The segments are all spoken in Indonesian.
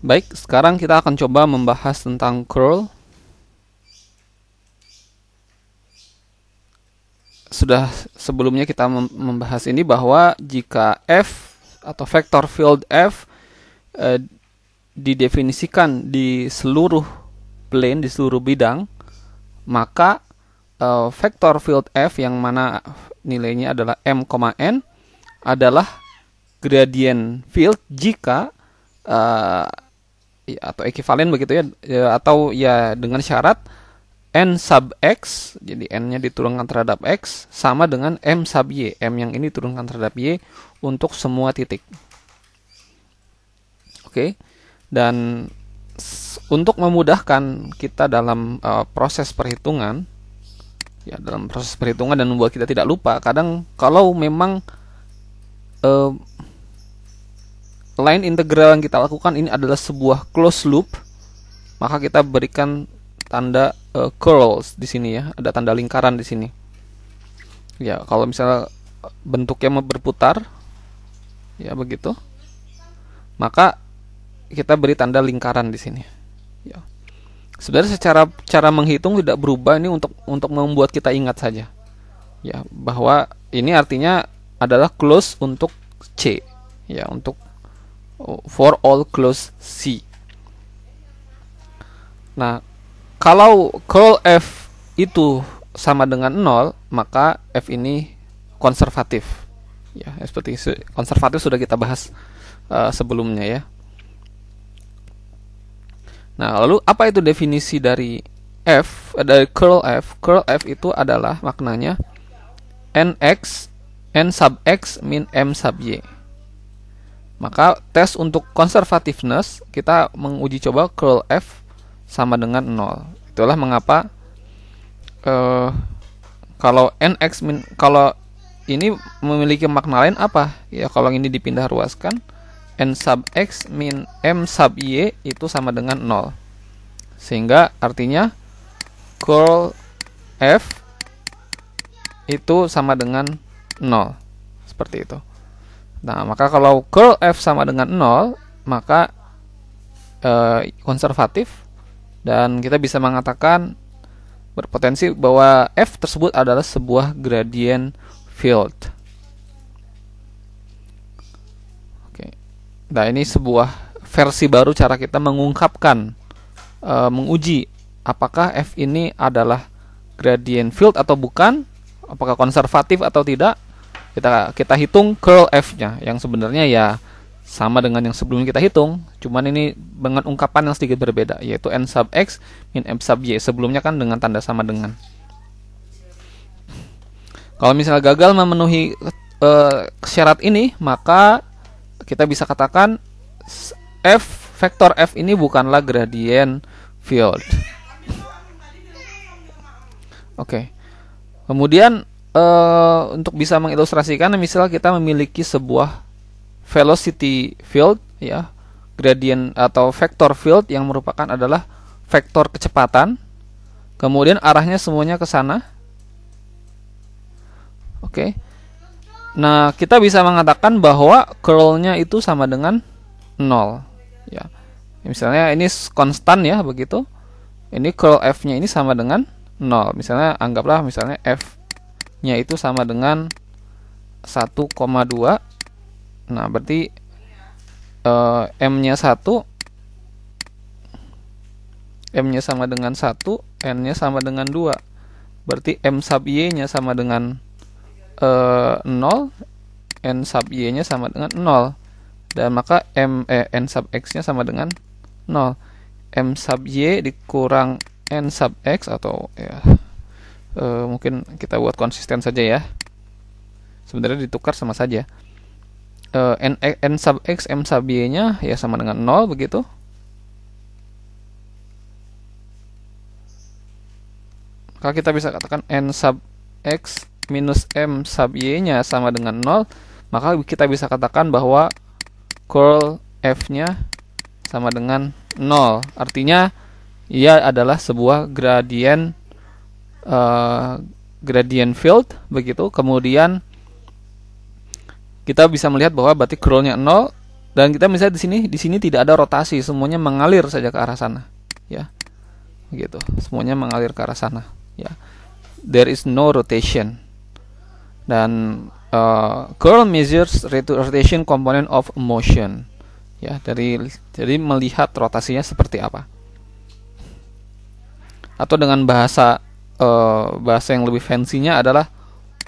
Baik, sekarang kita akan coba membahas tentang curl. Sudah sebelumnya kita membahas ini bahwa jika f atau vektor field f eh, didefinisikan di seluruh plane, di seluruh bidang, maka eh, vektor field f yang mana nilainya adalah m, n adalah gradient field jika eh, atau ekivalen begitu ya e, atau ya dengan syarat n sub x jadi n-nya diturunkan terhadap x sama dengan m sub y m yang ini turunkan terhadap y untuk semua titik oke dan untuk memudahkan kita dalam uh, proses perhitungan ya dalam proses perhitungan dan membuat kita tidak lupa kadang kalau memang uh, line integral yang kita lakukan ini adalah sebuah close loop, maka kita berikan tanda uh, curls di sini ya, ada tanda lingkaran di sini. Ya, kalau misalnya bentuknya berputar, ya begitu, maka kita beri tanda lingkaran di sini. Ya. Sebenarnya secara cara menghitung tidak berubah ini untuk untuk membuat kita ingat saja. Ya, bahwa ini artinya adalah close untuk C. Ya, untuk for all close C. Nah, kalau curl f itu sama dengan 0, maka f ini konservatif. Ya, seperti konservatif sudah kita bahas uh, sebelumnya ya. Nah, lalu apa itu definisi dari f eh, dari curl f? Curl f itu adalah maknanya nx n sub x min m sub y maka tes untuk conservativeness kita menguji coba curl f sama dengan 0. Itulah mengapa uh, kalau nx min, kalau ini memiliki makna lain apa? Ya kalau ini dipindah ruaskan n sub x min m sub y itu sama dengan 0. Sehingga artinya curl f itu sama dengan 0. Seperti itu. Nah, maka kalau curl F sama dengan 0, maka e, konservatif dan kita bisa mengatakan berpotensi bahwa F tersebut adalah sebuah gradient field. Oke. Nah, ini sebuah versi baru cara kita mengungkapkan e, menguji apakah F ini adalah gradient field atau bukan, apakah konservatif atau tidak kita kita hitung curl f-nya yang sebenarnya ya sama dengan yang sebelumnya kita hitung, cuman ini dengan ungkapan yang sedikit berbeda, yaitu n sub x min m sub y. Sebelumnya kan dengan tanda sama dengan. Kalau misalnya gagal memenuhi uh, syarat ini, maka kita bisa katakan f vektor f ini bukanlah gradient field. Oke. Okay. Kemudian Eh, untuk bisa mengilustrasikan misalnya kita memiliki sebuah velocity field ya gradient atau vector field yang merupakan adalah vektor kecepatan kemudian arahnya semuanya ke sana oke okay. nah kita bisa mengatakan bahwa curlnya itu sama dengan nol, ya misalnya ini konstan ya begitu ini curl f nya ini sama dengan nol. misalnya anggaplah misalnya f nya itu sama dengan 1,2 nah berarti e, eh, m nya 1 m nya sama dengan 1 n nya sama dengan 2 berarti m sub y nya sama dengan 0 eh, n sub y nya sama dengan 0 dan maka m eh, n sub x nya sama dengan 0 m sub y dikurang n sub x atau ya e, mungkin kita buat konsisten saja ya sebenarnya ditukar sama saja e, n, n sub x m sub y nya ya sama dengan 0 begitu maka kita bisa katakan n sub x minus m sub y nya sama dengan 0 maka kita bisa katakan bahwa curl f nya sama dengan 0 artinya ia adalah sebuah gradient uh, gradient field begitu kemudian kita bisa melihat bahwa batik scrollnya nol dan kita bisa di sini di sini tidak ada rotasi semuanya mengalir saja ke arah sana ya begitu. semuanya mengalir ke arah sana ya there is no rotation dan uh, curl measures rotation component of motion ya dari jadi melihat rotasinya seperti apa atau dengan bahasa uh, bahasa yang lebih fancy-nya adalah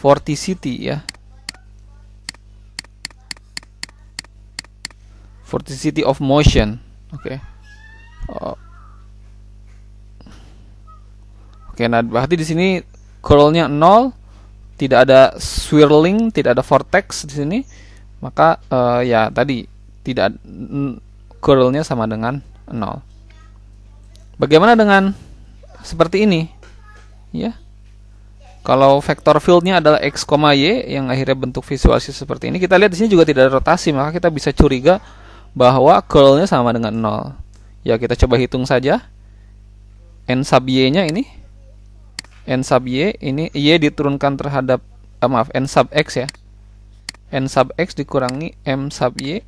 vorticity ya. Vorticity of motion. Oke. Okay. Uh, Oke, okay, nah berarti di sini curl-nya 0, tidak ada swirling, tidak ada vortex di sini, maka uh, ya tadi tidak curl-nya sama dengan 0. Bagaimana dengan seperti ini? ya kalau vektor fieldnya adalah x, y yang akhirnya bentuk visualisasi seperti ini kita lihat di sini juga tidak ada rotasi maka kita bisa curiga bahwa curlnya sama dengan nol. ya kita coba hitung saja n sub y nya ini n sub y ini y diturunkan terhadap eh, maaf n sub x ya n sub x dikurangi m sub y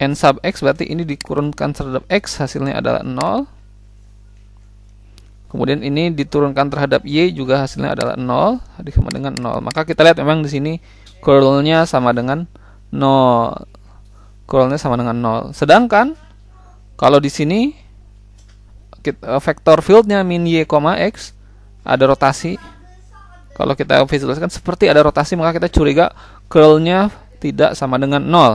n sub x berarti ini dikurunkan terhadap x hasilnya adalah nol. Kemudian ini diturunkan terhadap y juga hasilnya adalah 0 sama dengan 0. Maka kita lihat memang di sini curl-nya sama dengan 0. Curl-nya sama dengan 0. Sedangkan kalau di sini eh, vektor field-nya min y, x ada rotasi. Kalau kita visualisasikan seperti ada rotasi maka kita curiga curl-nya tidak sama dengan 0.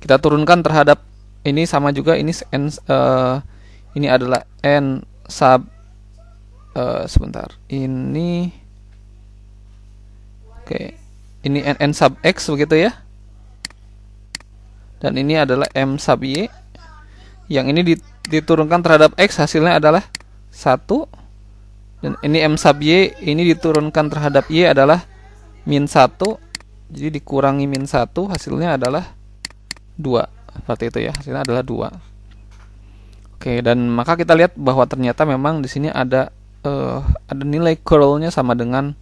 Kita turunkan terhadap ini sama juga ini n, uh, ini adalah n sub uh, sebentar ini oke okay. ini n, n sub x begitu ya dan ini adalah m sub y yang ini diturunkan terhadap x hasilnya adalah satu. dan ini m sub y ini diturunkan terhadap y adalah min satu. jadi dikurangi min satu hasilnya adalah dua. seperti itu ya hasilnya adalah dua. Oke, dan maka kita lihat bahwa ternyata memang di sini ada uh, ada nilai curl-nya sama dengan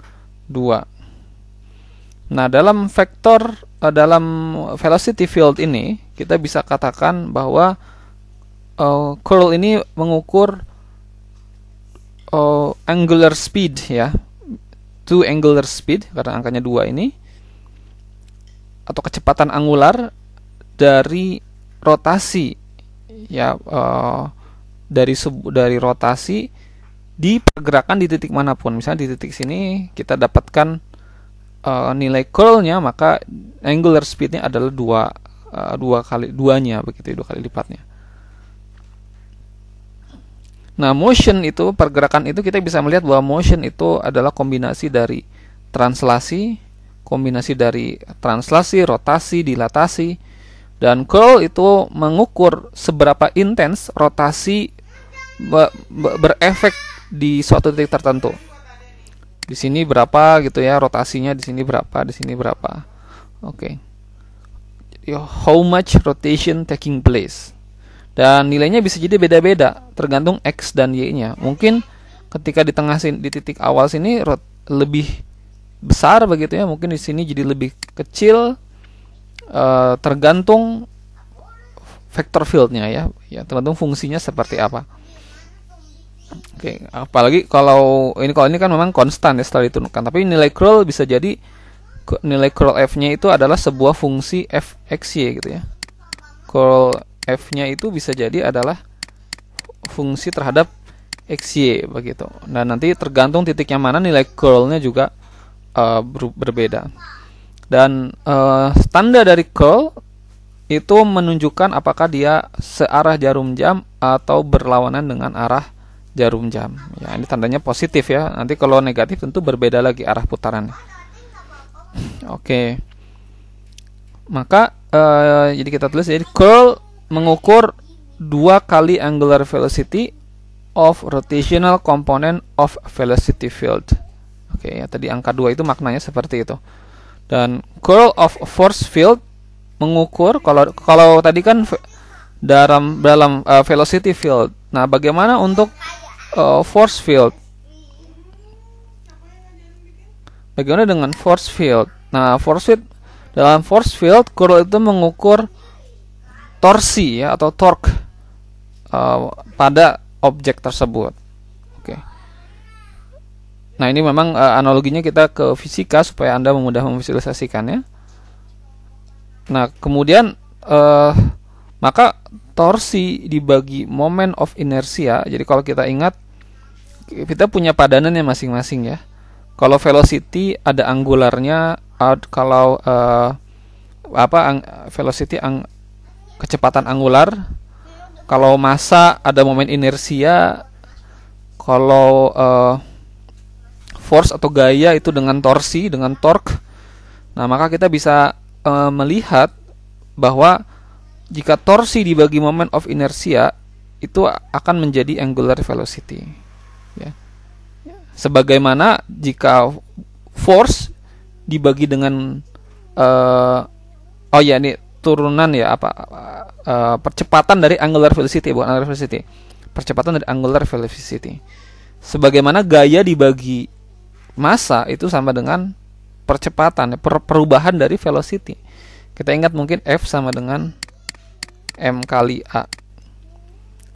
2. Nah, dalam vektor uh, dalam velocity field ini kita bisa katakan bahwa uh, curl ini mengukur uh, angular speed ya. Two angular speed karena angkanya 2 ini atau kecepatan angular dari rotasi ya e, dari sebu- dari rotasi di pergerakan di titik manapun misalnya di titik sini kita dapatkan e, nilai curlnya maka angular speednya adalah dua e, dua kali duanya begitu dua kali lipatnya nah motion itu pergerakan itu kita bisa melihat bahwa motion itu adalah kombinasi dari translasi kombinasi dari translasi rotasi dilatasi dan curl itu mengukur seberapa intens rotasi berefek di suatu titik tertentu. Di sini berapa gitu ya rotasinya, di sini berapa, di sini berapa. Oke. Okay. How much rotation taking place? Dan nilainya bisa jadi beda-beda tergantung x dan y-nya. Mungkin ketika di tengah sini, di titik awal sini lebih besar begitu ya, mungkin di sini jadi lebih kecil uh, tergantung vector fieldnya ya, ya tergantung fungsinya seperti apa. Oke, apalagi kalau ini kalau ini kan memang konstan ya setelah ditunjukkan, tapi nilai curl bisa jadi nilai curl f-nya itu adalah sebuah fungsi f x y gitu ya. Curl f-nya itu bisa jadi adalah fungsi terhadap x y begitu. Nah nanti tergantung titiknya mana nilai curl-nya juga uh, eh, ber berbeda dan uh, tanda dari curl itu menunjukkan apakah dia searah jarum jam atau berlawanan dengan arah jarum jam. Ya, ini tandanya positif ya. Nanti kalau negatif tentu berbeda lagi arah putarannya. Oke. Maka uh, jadi kita tulis jadi curl mengukur dua kali angular velocity of rotational component of velocity field. Oke, ya tadi angka dua itu maknanya seperti itu. Dan curl of force field mengukur kalau kalau tadi kan dalam dalam uh, velocity field. Nah, bagaimana untuk uh, force field? Bagaimana dengan force field? Nah, force field dalam force field curl itu mengukur torsi ya atau torque uh, pada objek tersebut. Nah ini memang uh, analoginya kita ke fisika supaya anda mudah memvisualisasikannya. Nah kemudian uh, maka torsi dibagi moment of inertia. Jadi kalau kita ingat kita punya padanan yang masing-masing ya. Kalau velocity ada angularnya, kalau uh, apa ang, velocity ang, kecepatan angular. Kalau massa ada momen inersia. Kalau uh, force atau gaya itu dengan torsi, dengan torque. Nah, maka kita bisa e, melihat bahwa jika torsi dibagi moment of inertia itu akan menjadi angular velocity. Ya. Sebagaimana jika force dibagi dengan e, oh ya ini turunan ya apa e, percepatan dari angular velocity bukan angular velocity. Percepatan dari angular velocity. Sebagaimana gaya dibagi masa itu sama dengan percepatan per perubahan dari velocity kita ingat mungkin F sama dengan M kali A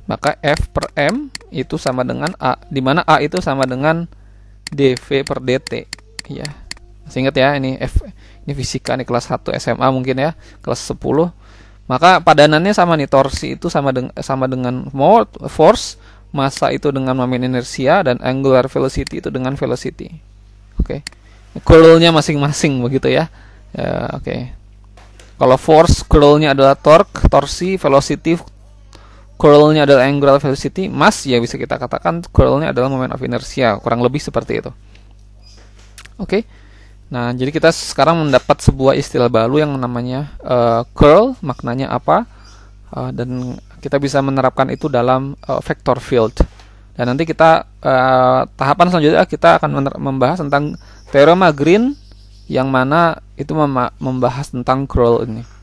maka F per M itu sama dengan A dimana A itu sama dengan dv per dt ya masih ingat ya ini F ini fisika nih kelas 1 SMA mungkin ya kelas 10 maka padanannya sama nih torsi itu sama dengan sama dengan force masa itu dengan momen inersia dan angular velocity itu dengan velocity. Oke. Okay. Curl-nya masing-masing begitu ya. Uh, oke. Okay. Kalau force curl-nya adalah torque, torsi, velocity curl-nya adalah angular velocity, mass ya bisa kita katakan curl-nya adalah moment of inertia, kurang lebih seperti itu. Oke. Okay. Nah, jadi kita sekarang mendapat sebuah istilah baru yang namanya uh, eh, curl, maknanya apa? Uh, dan kita bisa menerapkan itu dalam uh, vector field. Dan nanti kita uh, tahapan selanjutnya kita akan membahas tentang teorema Green yang mana itu membahas tentang curl ini.